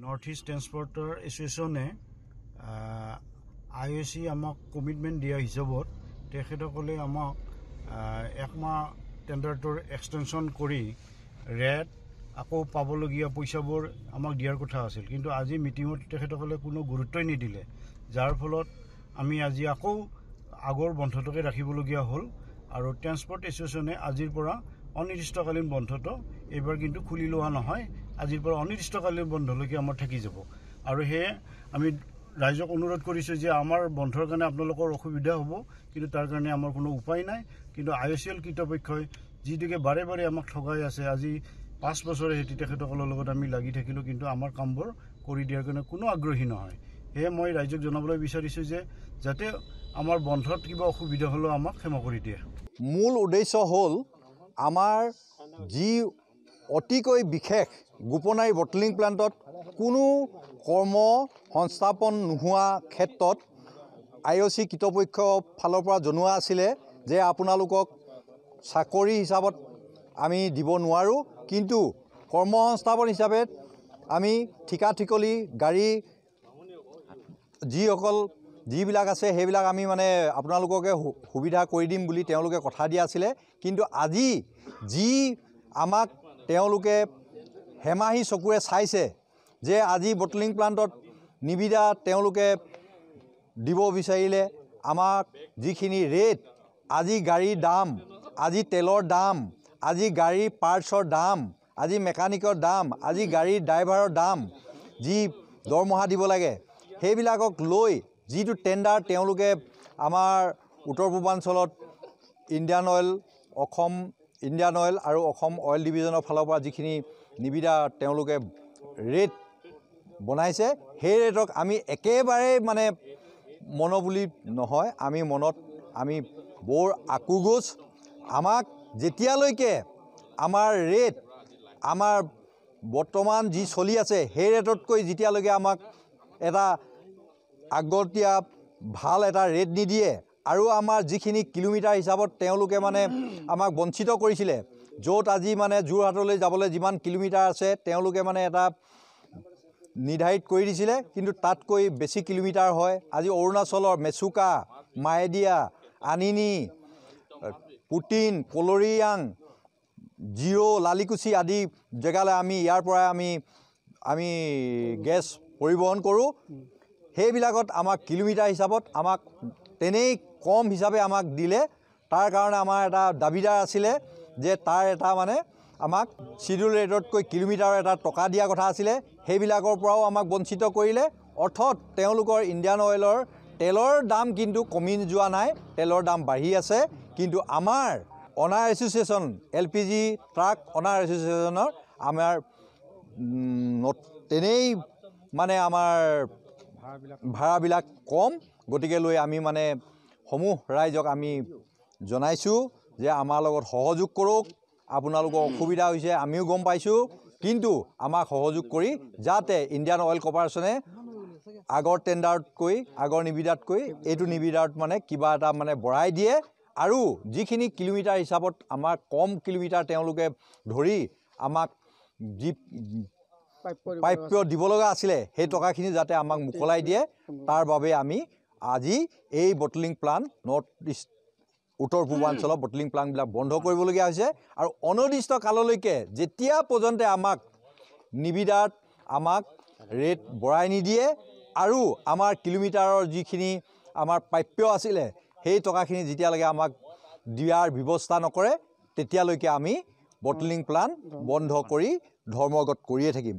north east ট্ৰেন্সপৰ্টৰ এছ'চিয়েশ্যনে I O' C আমাক কমিটমেণ্ট দিয়া হিচাপত তেখেতসকলে আমাক একমাহ টেণ্ডাৰটোৰ এক্সটেনশ্যন কৰি ৰেট আকৌ পাবলগীয়া পইচাবোৰ আমাক দিয়াৰ কথা আছিল কিন্তু আজি মিটিঙত তেখেতসকলে কোনো গুৰুত্বই নিদিলে যাৰ ফলত আমি আজি আকৌ আগৰ বন্ধটোকে ৰাখিবলগীয়া হ'ল আৰু ট্ৰেন্সপৰ্ট এছ'চিয়েশ্যনে আজিৰ পৰা অনিৰ্দিষ্টকালীন বন্ধটো এইবাৰ কিন্তু খুলি লোৱা নহয় আজিৰ পৰা অনিৰ্দিষ্টকালীন বন্ধলৈকে আমাৰ থাকি যাব আৰু সেয়ে আমি ৰাইজক অনুৰোধ কৰিছোঁ যে আমাৰ বন্ধৰ কাৰণে আপোনালোকৰ অসুবিধা হ'ব কিন্তু তাৰ কাৰণে আমাৰ কোনো উপায় নাই কিন্তু আই চি এল কৃতপক্ষই যিটোকে বাৰে বাৰে আমাক ঠগাই আছে আজি পাঁচ বছৰে সেইটো তেখেতসকলৰ লগত আমি লাগি থাকিলোঁ কিন্তু আমাৰ কামবোৰ কৰি দিয়াৰ কাৰণে কোনো আগ্ৰহী নহয় সেয়ে মই ৰাইজক জনাবলৈ বিচাৰিছোঁ যে যাতে আমাৰ বন্ধত কিবা অসুবিধা হ'লেও আমাক ক্ষমা কৰি দিয়ে মূল উদ্দেশ্য হ'ল আমাৰ যি অতিকৈ বিশেষ গোপনাই বটলিং প্লেণ্টত কোনো কৰ্ম সংস্থাপন নোহোৱা ক্ষেত্ৰত আই অ' চি কৃতপক্ষ ফালৰ পৰা জনোৱা আছিলে যে আপোনালোকক চাকৰি হিচাপত আমি দিব নোৱাৰোঁ কিন্তু কৰ্ম সংস্থাপন হিচাপে আমি ঠিকা ঠিকলি গাড়ী যিসকল যিবিলাক আছে সেইবিলাক আমি মানে আপোনালোককে সুবিধা কৰি দিম বুলি তেওঁলোকে কথা দিয়া আছিলে কিন্তু আজি যি আমাক তেওঁলোকে হেমাহি চকুৰে চাইছে যে আজি বটলিং প্লাণ্টত নিবিদা তেওঁলোকে দিব বিচাৰিলে আমাক যিখিনি ৰেট আজি গাড়ীৰ দাম আজি তেলৰ দাম আজি গাড়ীৰ পাৰ্টছৰ দাম আজি মেকানিকৰ দাম আজি গাড়ীৰ ড্ৰাইভাৰৰ দাম যি দৰমহা দিব লাগে সেইবিলাকক লৈ যিটো টেণ্ডাৰ তেওঁলোকে আমাৰ উত্তৰ পূৰ্বাঞ্চলত Indian oil Assam Indian oil আৰু অসম অইল ডিভিজনৰ ফালৰ পৰা যিখিনি নিবিদা তেওঁলোকে ৰেট বনাইছে সেই ৰেটক আমি একেবাৰে মানে মন বুলি নহয় আমি মনত আমি বৰ আকুগোজ আমাক যেতিয়ালৈকে আমাৰ ৰেট আমাৰ বৰ্তমান যি চলি আছে সেই ৰেটতকৈ যেতিয়ালৈকে আমাক এটা আগতীয়া ভাল এটা ৰেট নিদিয়ে আৰু আমাৰ যিখিনি কিলোমিটাৰ হিচাপত তেওঁলোকে মানে আমাক বঞ্চিত কৰিছিলে য'ত আজি মানে যোৰহাটলৈ যাবলৈ যিমান কিলোমিটাৰ আছে তেওঁলোকে মানে এটা নিৰ্ধাৰিত কৰি দিছিলে কিন্তু তাতকৈ বেছি কিলোমিটাৰ হয় আজি অৰুণাচলৰ মেচুকা মায়েডিয়া আনিনি পুটিন কলৰিয়াং জিৰ' লালিকুচি আদি জেগালৈ আমি ইয়াৰ পৰাই আমি আমি গেছ পৰিবহণ কৰোঁ সেইবিলাকত আমাক কিলোমিটাৰ হিচাপত আমাক তেনেই কম হিচাপে আমাক দিলে তাৰ কাৰণে আমাৰ এটা দাবীদাৰ আছিলে যে তাৰ এটা মানে আমাক চিডিউল ৰেটতকৈ কিলোমিটাৰৰ এটা টকা দিয়া কথা আছিলে সেইবিলাকৰ পৰাও আমাক বঞ্চিত কৰিলে অৰ্থত তেওঁলোকৰ ইণ্ডিয়ান অইলৰ তেলৰ দাম কিন্তু কমি যোৱা নাই তেলৰ দাম বাঢ়ি আছে কিন্তু আমাৰ owner association L P G truck owner এছ'চিয়েশ্যনৰ আমাৰ তেনেই মানে আমাৰ ভাড়াবিলাক কম গতিকে লৈ আমি মানে সমূহ ৰাইজক আমি জনাইছোঁ যে আমাৰ লগত সহযোগ কৰক আপোনালোকৰ অসুবিধা হৈছে আমিও গম পাইছোঁ কিন্তু আমাক সহযোগ কৰি যাতে ইণ্ডিয়ান অইল কৰ্পৰেশ্যনে আগৰ টেণ্ডাৰতকৈ আগৰ নিবিদাতকৈ এইটো নিবিদাত মানে কিবা এটা মানে বঢ়াই দিয়ে আৰু যিখিনি কিলোমিটাৰ হিচাপত আমাৰ কম কিলোমিটাৰ তেওঁলোকে ধৰি আমাক যি প্ৰাপ্য দিব লগা আছিলে সেই টকাখিনি যাতে আমাক মোকলাই দিয়ে তাৰ বাবে আমি আজি এই বটলিং প্লান নৰ্থ ইষ্ট উত্তৰ পূৰ্বাঞ্চলৰ বটলিং প্লানবিলাক বন্ধ কৰিবলগীয়া হৈছে আৰু অনিৰ্দিষ্ট কাললৈকে যেতিয়া পৰ্যন্তে আমাক নিবিদাত আমাক ৰেট বঢ়াই নিদিয়ে আৰু আমাৰ কিলোমিটাৰৰ যিখিনি আমাৰ প্ৰাপ্য আছিলে সেই টকাখিনি যেতিয়ালৈকে আমাক দিয়াৰ ব্যৱস্থা নকৰে তেতিয়ালৈকে আমি বটলিং প্লান বন্ধ কৰি ধৰ্মগত কৰিয়ে থাকিম